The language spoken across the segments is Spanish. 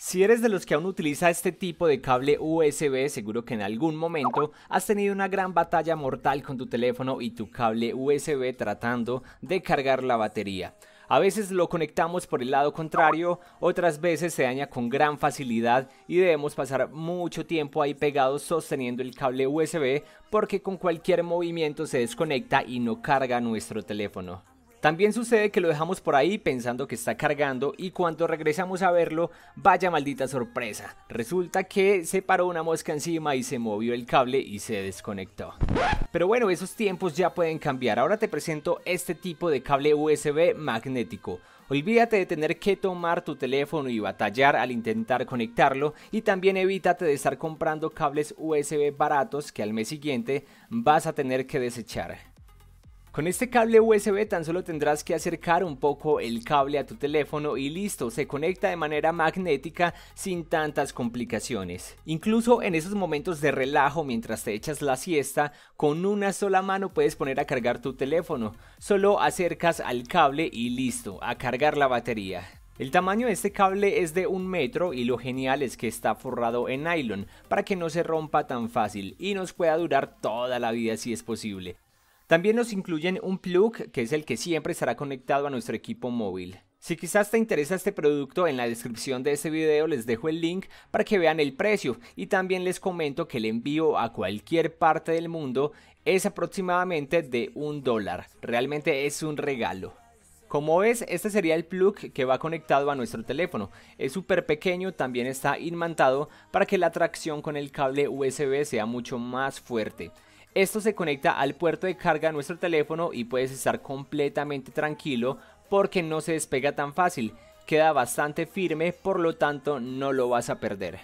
Si eres de los que aún utiliza este tipo de cable USB, seguro que en algún momento has tenido una gran batalla mortal con tu teléfono y tu cable USB tratando de cargar la batería. A veces lo conectamos por el lado contrario, otras veces se daña con gran facilidad y debemos pasar mucho tiempo ahí pegados sosteniendo el cable USB porque con cualquier movimiento se desconecta y no carga nuestro teléfono. También sucede que lo dejamos por ahí pensando que está cargando y cuando regresamos a verlo, vaya maldita sorpresa. Resulta que se paró una mosca encima y se movió el cable y se desconectó. Pero bueno, esos tiempos ya pueden cambiar. Ahora te presento este tipo de cable USB magnético. Olvídate de tener que tomar tu teléfono y batallar al intentar conectarlo y también evítate de estar comprando cables USB baratos que al mes siguiente vas a tener que desechar. Con este cable USB tan solo tendrás que acercar un poco el cable a tu teléfono y listo, se conecta de manera magnética sin tantas complicaciones. Incluso en esos momentos de relajo mientras te echas la siesta, con una sola mano puedes poner a cargar tu teléfono. Solo acercas al cable y listo, a cargar la batería. El tamaño de este cable es de un metro y lo genial es que está forrado en nylon para que no se rompa tan fácil y nos pueda durar toda la vida si es posible. También nos incluyen un plug que es el que siempre estará conectado a nuestro equipo móvil. Si quizás te interesa este producto, en la descripción de este video les dejo el link para que vean el precio y también les comento que el envío a cualquier parte del mundo es aproximadamente de un dólar. Realmente es un regalo. Como ves, este sería el plug que va conectado a nuestro teléfono. Es súper pequeño, también está inmantado para que la tracción con el cable USB sea mucho más fuerte. Esto se conecta al puerto de carga de nuestro teléfono y puedes estar completamente tranquilo porque no se despega tan fácil, queda bastante firme, por lo tanto no lo vas a perder.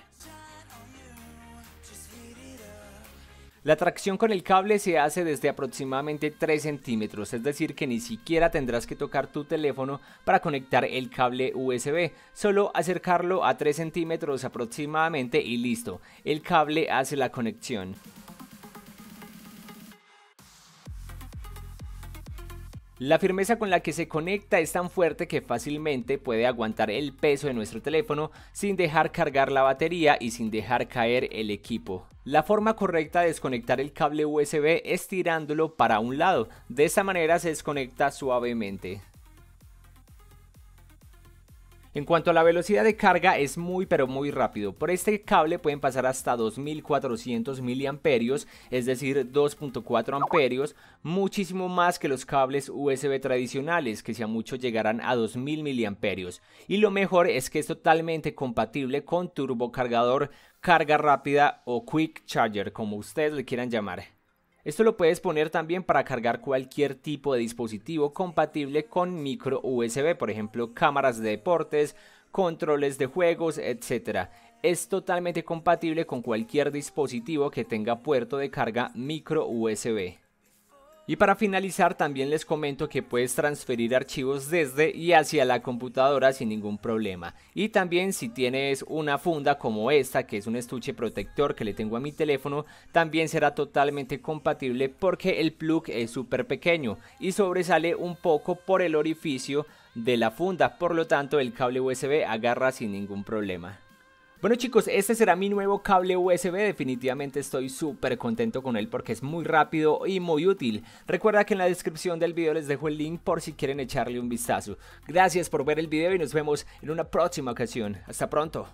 La tracción con el cable se hace desde aproximadamente 3 centímetros, es decir que ni siquiera tendrás que tocar tu teléfono para conectar el cable USB, solo acercarlo a 3 centímetros aproximadamente y listo, el cable hace la conexión. La firmeza con la que se conecta es tan fuerte que fácilmente puede aguantar el peso de nuestro teléfono sin dejar cargar la batería y sin dejar caer el equipo. La forma correcta de desconectar el cable USB es tirándolo para un lado, de esta manera se desconecta suavemente. En cuanto a la velocidad de carga es muy pero muy rápido. Por este cable pueden pasar hasta 2400 miliamperios, es decir 2.4 amperios, muchísimo más que los cables USB tradicionales que si a mucho llegarán a 2000 miliamperios. Y lo mejor es que es totalmente compatible con turbocargador, carga rápida o quick charger como ustedes le quieran llamar. Esto lo puedes poner también para cargar cualquier tipo de dispositivo compatible con micro USB, por ejemplo cámaras de deportes, controles de juegos, etc. Es totalmente compatible con cualquier dispositivo que tenga puerto de carga micro USB. Y para finalizar también les comento que puedes transferir archivos desde y hacia la computadora sin ningún problema. Y también si tienes una funda como esta que es un estuche protector que le tengo a mi teléfono también será totalmente compatible porque el plug es súper pequeño y sobresale un poco por el orificio de la funda por lo tanto el cable USB agarra sin ningún problema. Bueno chicos, este será mi nuevo cable USB, definitivamente estoy súper contento con él porque es muy rápido y muy útil. Recuerda que en la descripción del video les dejo el link por si quieren echarle un vistazo. Gracias por ver el video y nos vemos en una próxima ocasión. Hasta pronto.